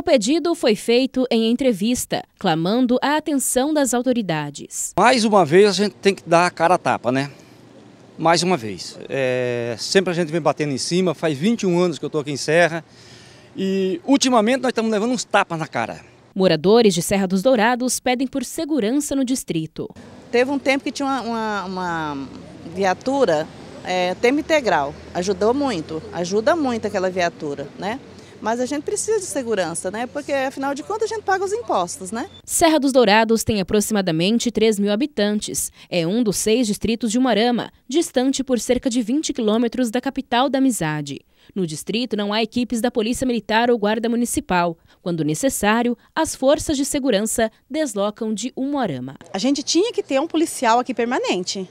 O pedido foi feito em entrevista, clamando a atenção das autoridades. Mais uma vez a gente tem que dar a cara a tapa, né? Mais uma vez. É, sempre a gente vem batendo em cima, faz 21 anos que eu estou aqui em Serra e ultimamente nós estamos levando uns tapas na cara. Moradores de Serra dos Dourados pedem por segurança no distrito. Teve um tempo que tinha uma, uma, uma viatura é, tempo integral. Ajudou muito, ajuda muito aquela viatura, né? Mas a gente precisa de segurança, né? Porque afinal de contas a gente paga os impostos, né? Serra dos Dourados tem aproximadamente 3 mil habitantes. É um dos seis distritos de Umarama, distante por cerca de 20 quilômetros da capital da amizade. No distrito não há equipes da Polícia Militar ou Guarda Municipal. Quando necessário, as forças de segurança deslocam de Umuarama. A gente tinha que ter um policial aqui permanente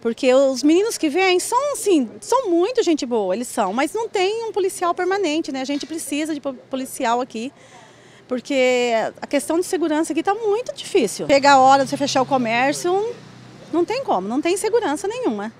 porque os meninos que vêm são, assim, são muito gente boa, eles são, mas não tem um policial permanente, né? A gente precisa de policial aqui, porque a questão de segurança aqui está muito difícil. Pegar a hora de você fechar o comércio, não tem como, não tem segurança nenhuma.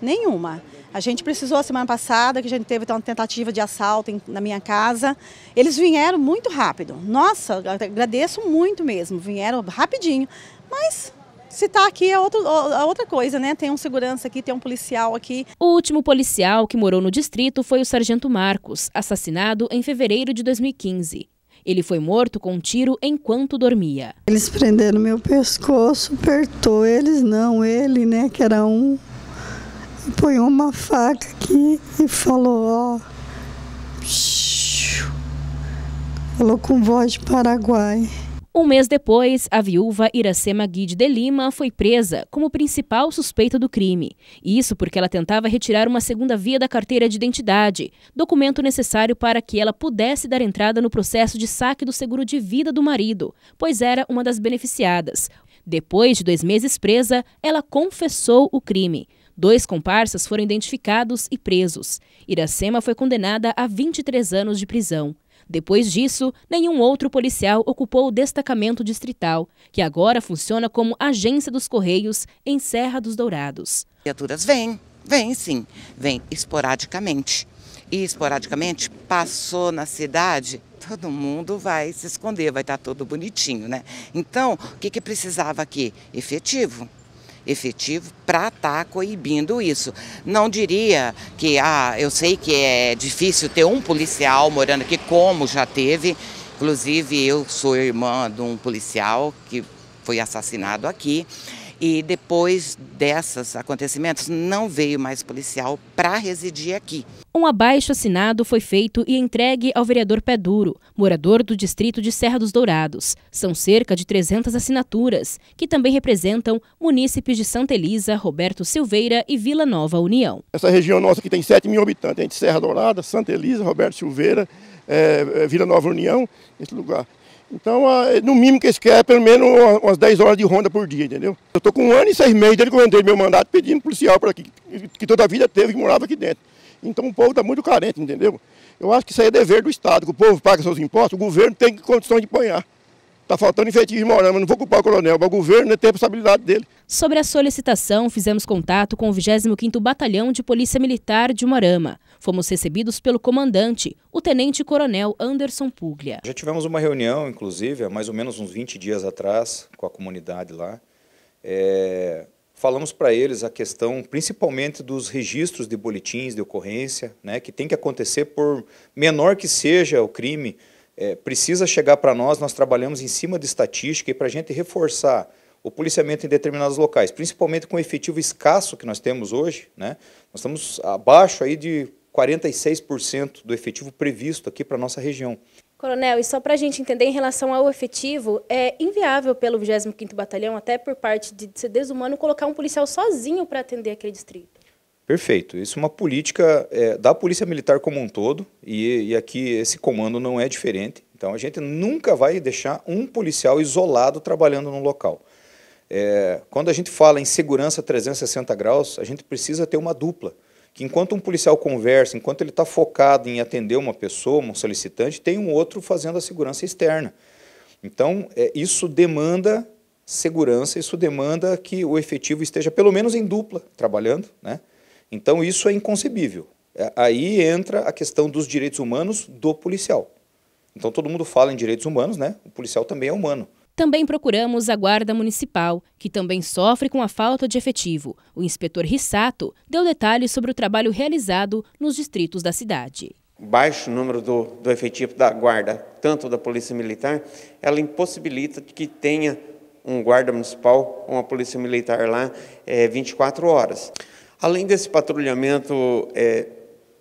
Nenhuma. A gente precisou, semana passada, que a gente teve então, uma tentativa de assalto na minha casa. Eles vieram muito rápido. Nossa, agradeço muito mesmo. Vieram rapidinho. Mas se está aqui é, outro, outra coisa, né? Tem um segurança aqui, tem um policial aqui. O último policial que morou no distrito foi o sargento Marcos, assassinado em fevereiro de 2015. Ele foi morto com um tiro enquanto dormia. Eles prenderam meu pescoço, apertou eles, não ele, né, que era um. Põe uma faca aqui e falou, ó. Falou com voz de Paraguai. Um mês depois, a viúva Iracema Guide de Lima foi presa como principal suspeita do crime. Isso porque ela tentava retirar uma segunda via da carteira de identidade, documento necessário para que ela pudesse dar entrada no processo de saque do seguro de vida do marido, pois era uma das beneficiadas. Depois de dois meses presa, ela confessou o crime. Dois comparsas foram identificados e presos. Iracema foi condenada a 23 anos de prisão. Depois disso, nenhum outro policial ocupou o destacamento distrital, que agora funciona como agência dos Correios em Serra dos Dourados. Criaturas vêm, vêm sim, vêm esporadicamente. E esporadicamente passou na cidade, todo mundo vai se esconder, vai estar tá todo bonitinho, né? Então, o que, que precisava aqui? Efetivo efetivo para estar tá coibindo isso. Não diria que, ah, eu sei que é difícil ter um policial morando aqui, como já teve. Inclusive, eu sou irmã de um policial que foi assassinado aqui. E depois desses acontecimentos, não veio mais policial para residir aqui. Um abaixo assinado foi feito e entregue ao vereador Pé Duro, morador do distrito de Serra dos Dourados. São cerca de 300 assinaturas, que também representam munícipes de Santa Elisa, Roberto Silveira e Vila Nova União. Essa região nossa que tem 7 mil habitantes, entre Serra Dourada, Santa Elisa, Roberto Silveira, é, Vila Nova União, esse lugar. Então, ah, no mínimo que eles querem é pelo menos umas 10 horas de ronda por dia, entendeu? Eu estou com um ano e seis meses desde que eu andei meu mandato pedindo policial para aqui, que toda a vida teve, que morava aqui dentro. Então o povo está muito carente, entendeu? Eu acho que isso aí é dever do Estado, que o povo paga seus impostos, o governo tem condições de apanhar. Está faltando efetivo moral, mas não vou culpar o coronel, mas o governo né, tem a responsabilidade dele. Sobre a solicitação, fizemos contato com o 25º Batalhão de Polícia Militar de Morama. Fomos recebidos pelo comandante, o tenente-coronel Anderson Puglia. Já tivemos uma reunião, inclusive, há mais ou menos uns 20 dias atrás, com a comunidade lá. É... Falamos para eles a questão, principalmente, dos registros de boletins de ocorrência, né, que tem que acontecer por menor que seja o crime, é, precisa chegar para nós, nós trabalhamos em cima de estatística e para a gente reforçar o policiamento em determinados locais, principalmente com o efetivo escasso que nós temos hoje, né? nós estamos abaixo aí de 46% do efetivo previsto aqui para a nossa região. Coronel, e só para a gente entender em relação ao efetivo, é inviável pelo 25º Batalhão, até por parte de ser desumano, colocar um policial sozinho para atender aquele distrito. Perfeito. Isso é uma política é, da Polícia Militar como um todo, e, e aqui esse comando não é diferente. Então a gente nunca vai deixar um policial isolado trabalhando no local. É, quando a gente fala em segurança 360 graus, a gente precisa ter uma dupla que enquanto um policial conversa, enquanto ele está focado em atender uma pessoa, um solicitante, tem um outro fazendo a segurança externa. Então, é, isso demanda segurança, isso demanda que o efetivo esteja pelo menos em dupla trabalhando. Né? Então, isso é inconcebível. É, aí entra a questão dos direitos humanos do policial. Então, todo mundo fala em direitos humanos, né? o policial também é humano. Também procuramos a Guarda Municipal, que também sofre com a falta de efetivo. O inspetor Rissato deu detalhes sobre o trabalho realizado nos distritos da cidade. Baixo número do, do efetivo da guarda, tanto da polícia militar, ela impossibilita que tenha um guarda municipal, uma polícia militar lá, é, 24 horas. Além desse patrulhamento é,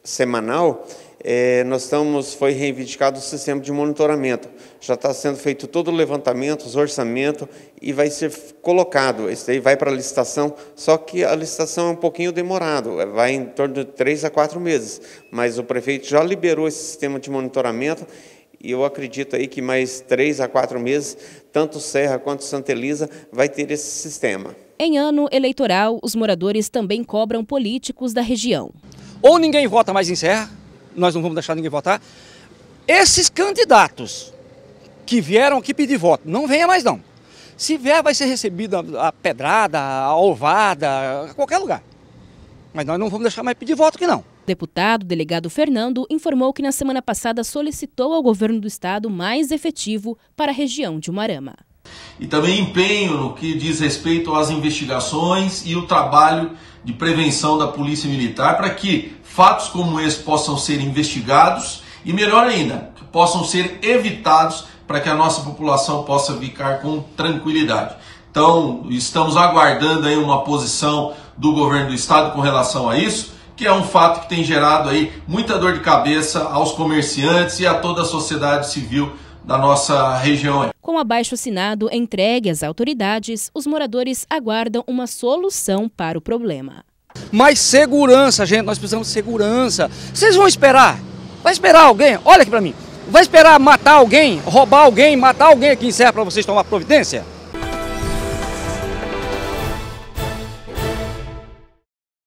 semanal, é, nós estamos, foi reivindicado o sistema de monitoramento. Já está sendo feito todo o levantamento, os orçamentos, e vai ser colocado. Isso daí vai para a licitação, só que a licitação é um pouquinho demorado, é, vai em torno de três a quatro meses. Mas o prefeito já liberou esse sistema de monitoramento e eu acredito aí que mais três a quatro meses, tanto Serra quanto Santa Elisa vai ter esse sistema. Em ano eleitoral, os moradores também cobram políticos da região. Ou ninguém vota mais em Serra, nós não vamos deixar ninguém votar. Esses candidatos que vieram aqui pedir voto, não venha mais não. Se vier, vai ser recebida a pedrada, a ovada, a qualquer lugar. Mas nós não vamos deixar mais pedir voto que não. Deputado, delegado Fernando, informou que na semana passada solicitou ao governo do estado mais efetivo para a região de Umarama. E também empenho no que diz respeito às investigações e o trabalho de prevenção da Polícia Militar para que fatos como esse possam ser investigados e, melhor ainda, que possam ser evitados para que a nossa população possa ficar com tranquilidade. Então, estamos aguardando aí uma posição do governo do estado com relação a isso, que é um fato que tem gerado aí muita dor de cabeça aos comerciantes e a toda a sociedade civil da nossa região. Com abaixo assinado entregue às autoridades, os moradores aguardam uma solução para o problema. Mas segurança, gente, nós precisamos de segurança. Vocês vão esperar? Vai esperar alguém? Olha aqui para mim. Vai esperar matar alguém, roubar alguém, matar alguém aqui em Serra para vocês tomar providência?